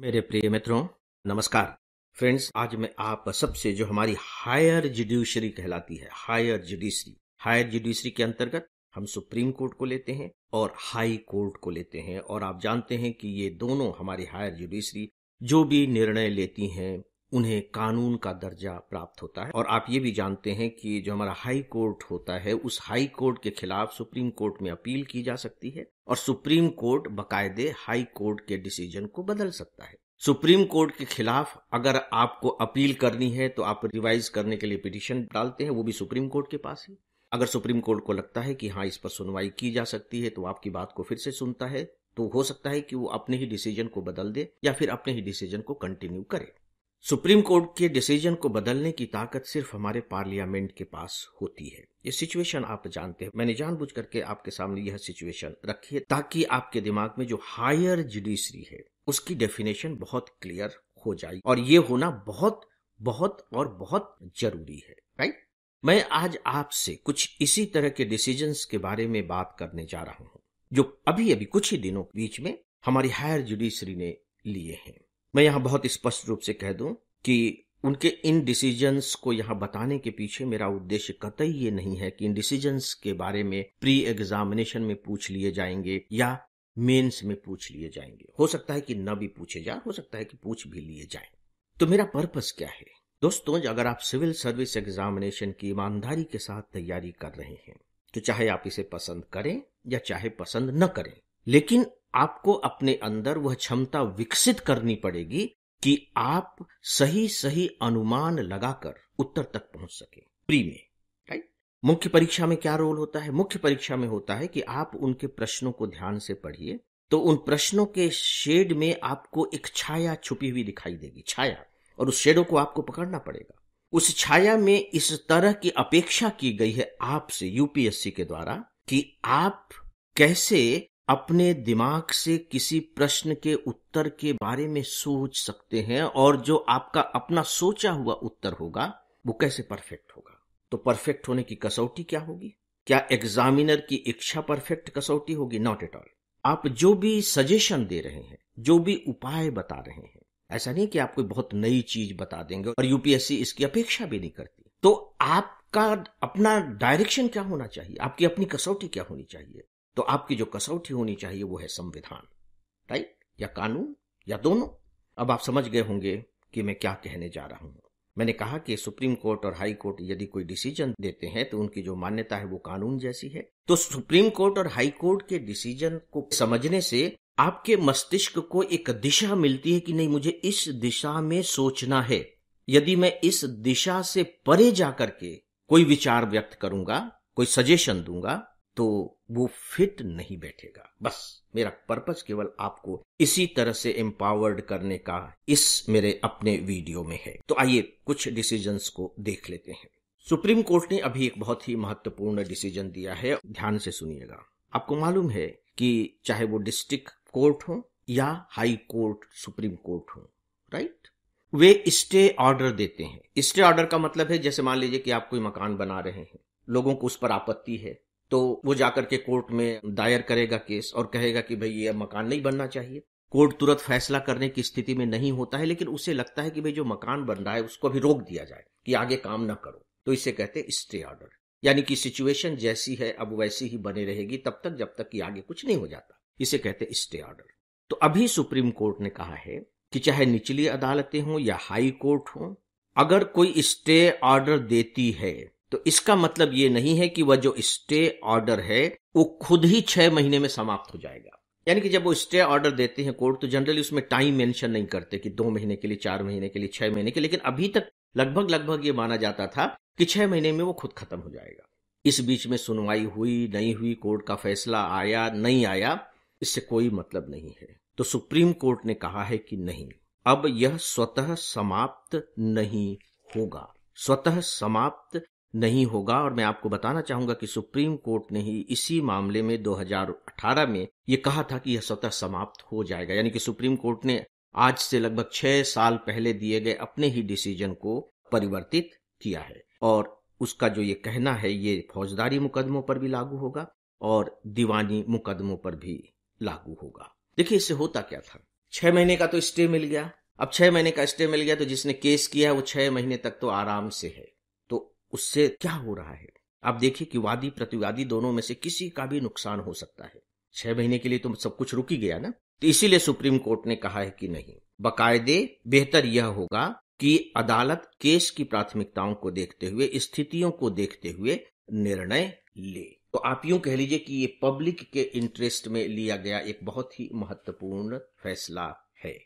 मेरे प्रिय मित्रों नमस्कार फ्रेंड्स आज मैं आप सबसे जो हमारी हायर जुडिशरी कहलाती है हायर जुडिशरी हायर जुडिशरी के अंतर्गत हम सुप्रीम कोर्ट को लेते हैं और हाई कोर्ट को लेते हैं और आप जानते हैं कि ये दोनों हमारी हायर जुडिशरी जो भी निर्णय लेती हैं उन्हें कानून का दर्जा प्राप्त होता है और आप ये भी जानते हैं कि जो हमारा हाई कोर्ट होता है उस हाई कोर्ट के खिलाफ सुप्रीम कोर्ट में अपील की जा सकती है और सुप्रीम कोर्ट बकायदे हाई कोर्ट के डिसीजन को बदल सकता है सुप्रीम कोर्ट के खिलाफ अगर आपको अपील करनी है तो आप रिवाइज करने के लिए पिटिशन डालते हैं वो भी सुप्रीम कोर्ट के पास है अगर सुप्रीम कोर्ट को लगता है कि हाँ इस पर सुनवाई की जा सकती है तो आपकी बात को फिर से सुनता है तो हो सकता है कि वो अपने ही डिसीजन को बदल दे या फिर अपने ही डिसीजन को कंटिन्यू करे सुप्रीम कोर्ट के डिसीजन को बदलने की ताकत सिर्फ हमारे पार्लियामेंट के पास होती है ये सिचुएशन आप जानते हैं मैंने जानबूझ करके आपके सामने यह सिचुएशन रखी है ताकि आपके दिमाग में जो हायर जुडिशरी है उसकी डेफिनेशन बहुत क्लियर हो जाए और ये होना बहुत बहुत और बहुत जरूरी है राइट मैं आज आपसे कुछ इसी तरह के डिसीजन के बारे में बात करने जा रहा हूं जो अभी अभी कुछ ही दिनों के बीच में हमारी हायर जुडिशरी ने लिए हैं मैं यहां बहुत स्पष्ट रूप से कह दूं कि उनके इन डिसीजंस को यहां बताने के पीछे मेरा उद्देश्य कतई ये नहीं है कि इन डिसीजंस के बारे में प्री एग्जामिनेशन में पूछ लिए जाएंगे या मेंस में पूछ लिए जाएंगे हो सकता है कि न भी पूछे जाए हो सकता है कि पूछ भी लिए जाए तो मेरा पर्पस क्या है दोस्तों अगर आप सिविल सर्विस एग्जामिनेशन की ईमानदारी के साथ तैयारी कर रहे हैं तो चाहे आप इसे पसंद करें या चाहे पसंद न करें लेकिन आपको अपने अंदर वह क्षमता विकसित करनी पड़ेगी कि आप सही सही अनुमान लगाकर उत्तर तक पहुंच सके प्री में राइट मुख्य परीक्षा में क्या रोल होता है मुख्य परीक्षा में होता है कि आप उनके प्रश्नों को ध्यान से पढ़िए तो उन प्रश्नों के शेड में आपको एक छाया छुपी हुई दिखाई देगी छाया और उस शेडो को आपको पकड़ना पड़ेगा उस छाया में इस तरह की अपेक्षा की गई है आपसे यूपीएससी के द्वारा कि आप कैसे अपने दिमाग से किसी प्रश्न के उत्तर के बारे में सोच सकते हैं और जो आपका अपना सोचा हुआ उत्तर होगा वो कैसे परफेक्ट होगा तो परफेक्ट होने की कसौटी क्या होगी क्या एग्जामिनर की इच्छा परफेक्ट कसौटी होगी नॉट एट ऑल आप जो भी सजेशन दे रहे हैं जो भी उपाय बता रहे हैं ऐसा नहीं कि आप कोई बहुत नई चीज बता देंगे और यूपीएससी इसकी अपेक्षा भी नहीं करती तो आपका अपना डायरेक्शन क्या होना चाहिए आपकी अपनी कसौटी क्या होनी चाहिए तो आपकी जो कसौटी होनी चाहिए वो है संविधान राइट या कानून या दोनों अब आप समझ गए होंगे कि मैं क्या कहने जा रहा हूं मैंने कहा कि सुप्रीम कोर्ट और हाई कोर्ट यदि कोई डिसीजन देते हैं तो उनकी जो मान्यता है वो कानून जैसी है तो सुप्रीम कोर्ट और हाई कोर्ट के डिसीजन को समझने से आपके मस्तिष्क को एक दिशा मिलती है कि नहीं मुझे इस दिशा में सोचना है यदि मैं इस दिशा से परे जाकर के कोई विचार व्यक्त करूंगा कोई सजेशन दूंगा तो वो फिट नहीं बैठेगा बस मेरा पर्पज केवल आपको इसी तरह से एम्पावर्ड करने का इस मेरे अपने वीडियो में है तो आइए कुछ डिसीजंस को देख लेते हैं सुप्रीम कोर्ट ने अभी एक बहुत ही महत्वपूर्ण डिसीजन दिया है ध्यान से सुनिएगा आपको मालूम है कि चाहे वो डिस्ट्रिक्ट कोर्ट हो या हाई कोर्ट सुप्रीम कोर्ट हो राइट वे स्टे ऑर्डर देते हैं स्टे ऑर्डर का मतलब है जैसे मान लीजिए कि आप कोई मकान बना रहे हैं लोगों को उस पर आपत्ति है तो वो जाकर के कोर्ट में दायर करेगा केस और कहेगा कि भाई ये मकान नहीं बनना चाहिए कोर्ट तुरंत फैसला करने की स्थिति में नहीं होता है लेकिन उसे लगता है कि भाई जो मकान बन रहा है उसको अभी रोक दिया जाए कि आगे काम ना करो तो इसे कहते हैं स्टे ऑर्डर यानी कि सिचुएशन जैसी है अब वैसी ही बने रहेगी तब तक जब तक कि आगे कुछ नहीं हो जाता इसे कहते हैं स्टे ऑर्डर तो अभी सुप्रीम कोर्ट ने कहा है कि चाहे निचली अदालतें हों या हाई कोर्ट हो अगर कोई स्टे ऑर्डर देती है तो इसका मतलब ये नहीं है कि वह जो स्टे ऑर्डर है वो खुद ही छह महीने में समाप्त हो जाएगा यानी कि जब वो स्टे ऑर्डर देते हैं कोर्ट तो जनरली उसमें टाइम मेंशन नहीं करते कि दो महीने के लिए चार महीने के लिए छह महीने के लेकिन अभी तक लगभग लगभग ये माना जाता था कि छह महीने में वो खुद खत्म हो जाएगा इस बीच में सुनवाई हुई नहीं हुई कोर्ट का फैसला आया नहीं आया इससे कोई मतलब नहीं है तो सुप्रीम कोर्ट ने कहा है कि नहीं अब यह स्वतः समाप्त नहीं होगा स्वतः समाप्त नहीं होगा और मैं आपको बताना चाहूंगा कि सुप्रीम कोर्ट ने ही इसी मामले में 2018 में ये कहा था कि यह स्वतः समाप्त हो जाएगा यानी कि सुप्रीम कोर्ट ने आज से लगभग छह साल पहले दिए गए अपने ही डिसीजन को परिवर्तित किया है और उसका जो ये कहना है ये फौजदारी मुकदमों पर भी लागू होगा और दीवानी मुकदमों पर भी लागू होगा देखिए इससे होता क्या था छह महीने का तो स्टे मिल गया अब छह महीने का स्टे मिल गया तो जिसने केस किया है वो छह महीने तक तो आराम से है उससे क्या हो रहा है आप देखिए कि वादी प्रतिवादी दोनों में से किसी का भी नुकसान हो सकता है छह महीने के लिए तो सब कुछ रुकी गया ना तो इसीलिए सुप्रीम कोर्ट ने कहा है कि नहीं बकायदे बेहतर यह होगा कि अदालत केस की प्राथमिकताओं को देखते हुए स्थितियों को देखते हुए निर्णय ले तो आप यूं कह लीजिए कि ये पब्लिक के इंटरेस्ट में लिया गया एक बहुत ही महत्वपूर्ण फैसला है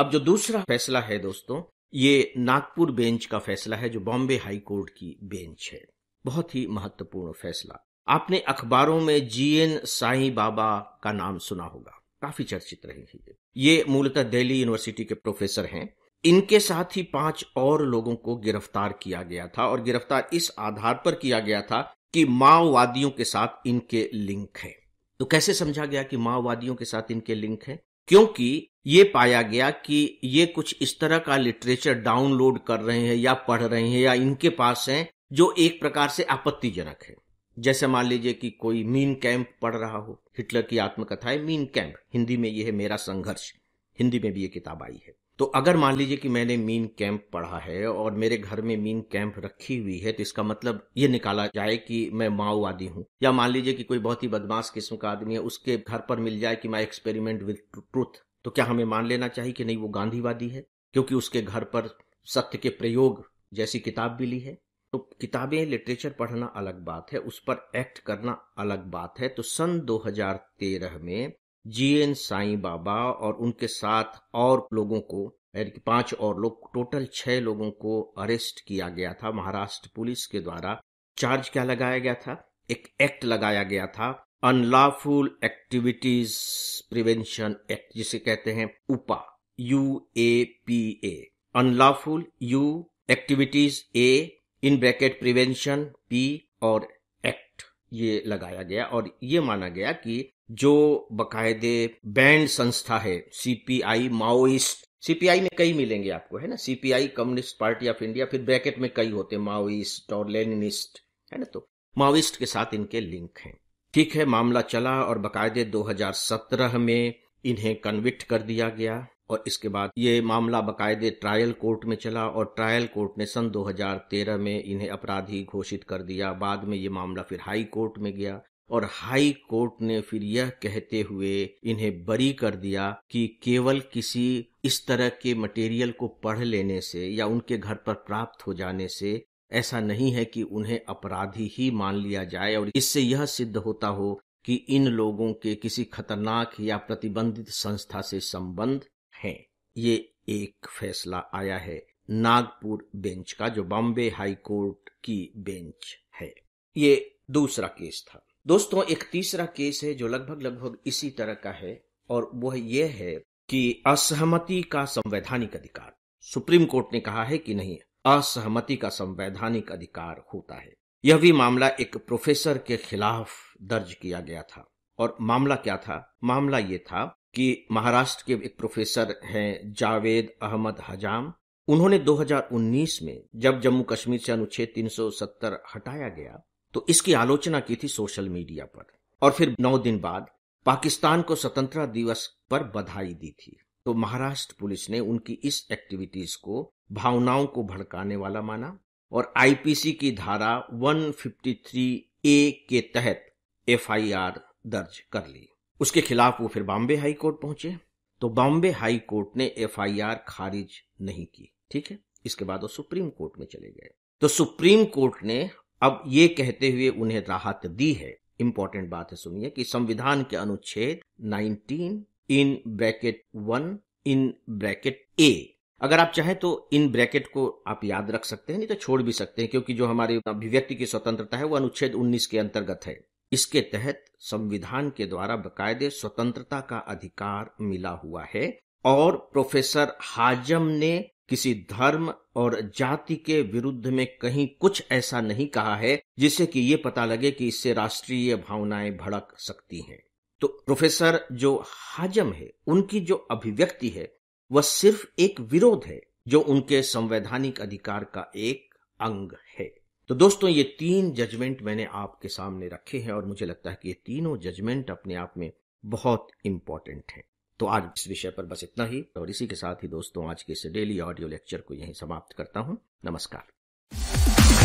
अब जो दूसरा फैसला है दोस्तों ये नागपुर बेंच का फैसला है जो बॉम्बे हाई कोर्ट की बेंच है बहुत ही महत्वपूर्ण फैसला आपने अखबारों में जीएन साईं बाबा का नाम सुना होगा काफी चर्चित रहेंगे ये मूलतः दिल्ली यूनिवर्सिटी के प्रोफेसर हैं इनके साथ ही पांच और लोगों को गिरफ्तार किया गया था और गिरफ्तार इस आधार पर किया गया था कि माओवादियों के साथ इनके लिंक हैं तो कैसे समझा गया कि माओवादियों के साथ इनके लिंक हैं क्योंकि ये पाया गया कि ये कुछ इस तरह का लिटरेचर डाउनलोड कर रहे हैं या पढ़ रहे हैं या इनके पास है जो एक प्रकार से आपत्तिजनक है जैसे मान लीजिए कि कोई मीन कैंप पढ़ रहा हो हिटलर की आत्मकथा है मीन कैंप हिंदी में ये है मेरा संघर्ष हिंदी में भी ये किताब आई है तो अगर मान लीजिए कि मैंने मीन कैंप पढ़ा है और मेरे घर में मीन कैंप रखी हुई है तो इसका मतलब ये निकाला जाए कि मैं माओवादी हूँ या मान लीजिए कि कोई बहुत ही बदमाश किस्म का आदमी है उसके घर पर मिल जाए कि माई एक्सपेरिमेंट विद ट्रूथ तो क्या हमें मान लेना चाहिए कि नहीं वो गांधीवादी है क्योंकि उसके घर पर सत्य के प्रयोग जैसी किताब भी ली है तो किताबें लिटरेचर पढ़ना अलग बात है उस पर एक्ट करना अलग बात है तो सन 2013 में जी एन साई बाबा और उनके साथ और लोगों को यानी कि पांच और लोग टोटल छह लोगों को अरेस्ट किया गया था महाराष्ट्र पुलिस के द्वारा चार्ज क्या लगाया गया था एक एक्ट लगाया गया था अनलॉफुल एक्टिविटीज प्रिवेंशन एक्ट जिसे कहते हैं उपा U A P A unlawful U activities A in bracket prevention P और एक्ट ये लगाया गया और ये माना गया कि जो बकायदे बैंड संस्था है सीपीआई माओइस्ट सीपीआई में कई मिलेंगे आपको है ना CPI communist party of India फिर ब्रैकेट में कई होते हैं माओइस्ट और लेनिनिस्ट है ना तो माओइस्ट के साथ इनके लिंक हैं ठीक है मामला चला और बकायदे 2017 में इन्हें कन्विक्ट कर दिया गया और इसके बाद ये मामला बकायदे ट्रायल कोर्ट में चला और ट्रायल कोर्ट ने सन 2013 में इन्हें अपराधी घोषित कर दिया बाद में ये मामला फिर हाई कोर्ट में गया और हाई कोर्ट ने फिर यह कहते हुए इन्हें बरी कर दिया कि केवल किसी इस तरह के मटेरियल को पढ़ लेने से या उनके घर पर प्राप्त हो जाने से ऐसा नहीं है कि उन्हें अपराधी ही मान लिया जाए और इससे यह सिद्ध होता हो कि इन लोगों के किसी खतरनाक या प्रतिबंधित संस्था से संबंध है ये एक फैसला आया है नागपुर बेंच का जो बॉम्बे हाई कोर्ट की बेंच है ये दूसरा केस था दोस्तों एक तीसरा केस है जो लगभग लगभग इसी तरह का है और वह यह है कि असहमति का संवैधानिक अधिकार सुप्रीम कोर्ट ने कहा है कि नहीं असहमति का संवैधानिक अधिकार होता है यह भी मामला एक प्रोफेसर के खिलाफ दर्ज किया गया था और मामला क्या था मामला ये था कि महाराष्ट्र के एक प्रोफेसर हैं जावेद अहमद हजाम उन्होंने 2019 में जब जम्मू कश्मीर से अनुच्छेद 370 हटाया गया तो इसकी आलोचना की थी सोशल मीडिया पर और फिर नौ दिन बाद पाकिस्तान को स्वतंत्रता दिवस पर बधाई दी थी तो महाराष्ट्र पुलिस ने उनकी इस एक्टिविटीज को भावनाओं को भड़काने वाला माना और आईपीसी की धारा 153 ए के तहत एफआईआर दर्ज कर ली उसके खिलाफ वो फिर बॉम्बे हाई कोर्ट पहुंचे तो बॉम्बे हाई कोर्ट ने एफआईआर खारिज नहीं की ठीक है इसके बाद वो सुप्रीम कोर्ट में चले गए तो सुप्रीम कोर्ट ने अब ये कहते हुए उन्हें राहत दी है इंपॉर्टेंट बात है सुनिए कि संविधान के अनुच्छेद 19 in bracket one in bracket A अगर आप चाहें तो इन ब्रैकेट को आप याद रख सकते हैं नहीं तो छोड़ भी सकते हैं क्योंकि जो हमारी अभिव्यक्ति की स्वतंत्रता है वो अनुच्छेद 19 के अंतर्गत है इसके तहत संविधान के द्वारा बकायदे स्वतंत्रता का अधिकार मिला हुआ है और प्रोफेसर हाजम ने किसी धर्म और जाति के विरुद्ध में कहीं कुछ ऐसा नहीं कहा है जिससे कि ये पता लगे कि इससे राष्ट्रीय भावनाएं भड़क सकती हैं तो प्रोफेसर जो हाजम है उनकी जो अभिव्यक्ति है वह सिर्फ एक विरोध है जो उनके संवैधानिक अधिकार का एक अंग है तो दोस्तों ये तीन जजमेंट मैंने आपके सामने रखे हैं और मुझे लगता है कि ये तीनों जजमेंट अपने आप में बहुत इंपॉर्टेंट है तो आज इस विषय पर बस इतना ही और इसी के साथ ही दोस्तों आज के इस डेली ऑडियो लेक्चर को यहीं समाप्त करता हूं नमस्कार